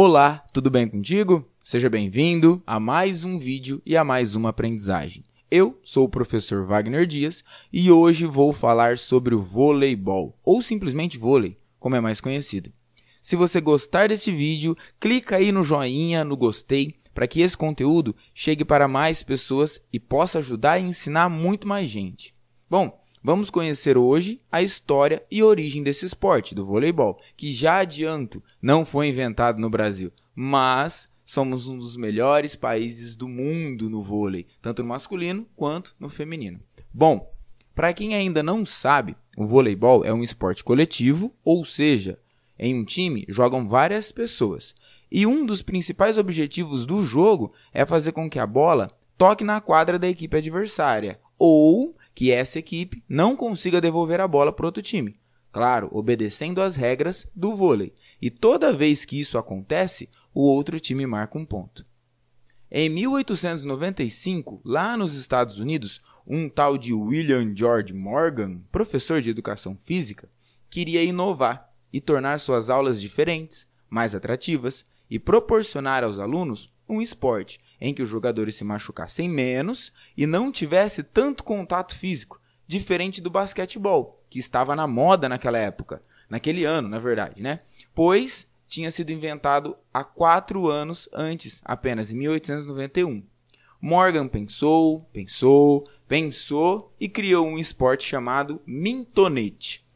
Olá, tudo bem contigo? Seja bem-vindo a mais um vídeo e a mais uma aprendizagem. Eu sou o professor Wagner Dias e hoje vou falar sobre o voleibol, ou simplesmente vôlei, como é mais conhecido. Se você gostar desse vídeo, clica aí no joinha, no gostei, para que esse conteúdo chegue para mais pessoas e possa ajudar e ensinar muito mais gente. Bom, Vamos conhecer hoje a história e origem desse esporte, do voleibol, que já adianto, não foi inventado no Brasil, mas somos um dos melhores países do mundo no vôlei, tanto no masculino quanto no feminino. Bom, para quem ainda não sabe, o voleibol é um esporte coletivo, ou seja, em um time jogam várias pessoas. E um dos principais objetivos do jogo é fazer com que a bola toque na quadra da equipe adversária, ou que essa equipe não consiga devolver a bola para outro time. Claro, obedecendo às regras do vôlei. E toda vez que isso acontece, o outro time marca um ponto. Em 1895, lá nos Estados Unidos, um tal de William George Morgan, professor de educação física, queria inovar e tornar suas aulas diferentes, mais atrativas e proporcionar aos alunos um esporte em que os jogadores se machucassem menos e não tivesse tanto contato físico, diferente do basquetebol, que estava na moda naquela época, naquele ano, na verdade, né? Pois tinha sido inventado há quatro anos antes, apenas em 1891. Morgan pensou, pensou, pensou e criou um esporte chamado mintonete.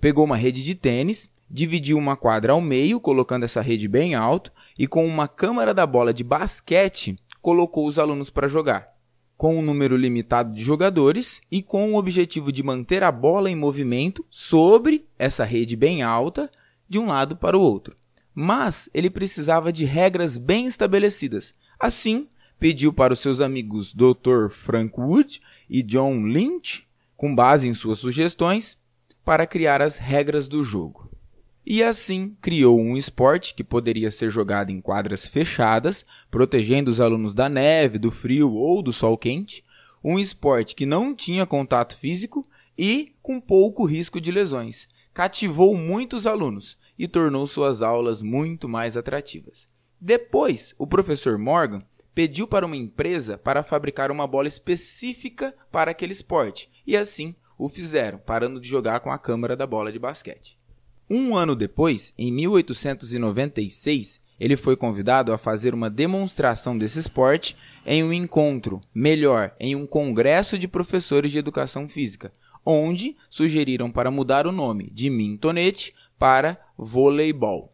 Pegou uma rede de tênis, dividiu uma quadra ao meio, colocando essa rede bem alto, e com uma câmara da bola de basquete colocou os alunos para jogar. Com um número limitado de jogadores e com o objetivo de manter a bola em movimento sobre essa rede bem alta de um lado para o outro. Mas ele precisava de regras bem estabelecidas. Assim, pediu para os seus amigos Dr. Frank Wood e John Lynch, com base em suas sugestões, para criar as regras do jogo e assim criou um esporte que poderia ser jogado em quadras fechadas, protegendo os alunos da neve, do frio ou do sol quente, um esporte que não tinha contato físico e com pouco risco de lesões. Cativou muitos alunos e tornou suas aulas muito mais atrativas. Depois, o professor Morgan pediu para uma empresa para fabricar uma bola específica para aquele esporte, e assim o fizeram, parando de jogar com a câmara da bola de basquete. Um ano depois, em 1896, ele foi convidado a fazer uma demonstração desse esporte em um encontro, melhor, em um congresso de professores de educação física, onde sugeriram para mudar o nome de mintonete para voleibol.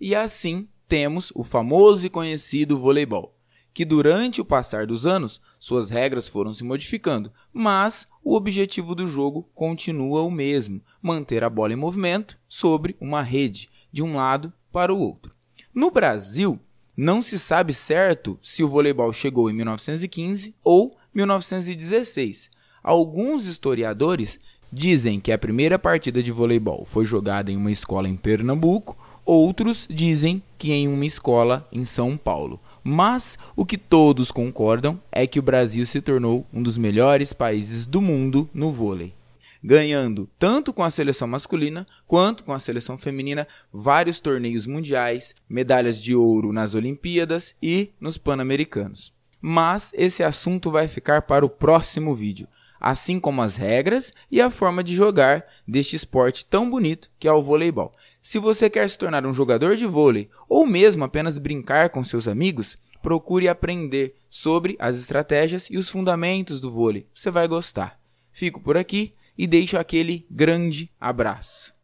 E assim temos o famoso e conhecido voleibol que durante o passar dos anos suas regras foram se modificando, mas o objetivo do jogo continua o mesmo: manter a bola em movimento sobre uma rede, de um lado para o outro. No Brasil, não se sabe certo se o voleibol chegou em 1915 ou 1916. Alguns historiadores dizem que a primeira partida de voleibol foi jogada em uma escola em Pernambuco, outros dizem que em uma escola em São Paulo. Mas o que todos concordam é que o Brasil se tornou um dos melhores países do mundo no vôlei ganhando tanto com a seleção masculina quanto com a seleção feminina vários torneios mundiais, medalhas de ouro nas Olimpíadas e nos Pan-Americanos. Mas esse assunto vai ficar para o próximo vídeo, assim como as regras e a forma de jogar deste esporte tão bonito que é o voleibol. Se você quer se tornar um jogador de vôlei ou mesmo apenas brincar com seus amigos, procure aprender sobre as estratégias e os fundamentos do vôlei. Você vai gostar. Fico por aqui e deixo aquele grande abraço.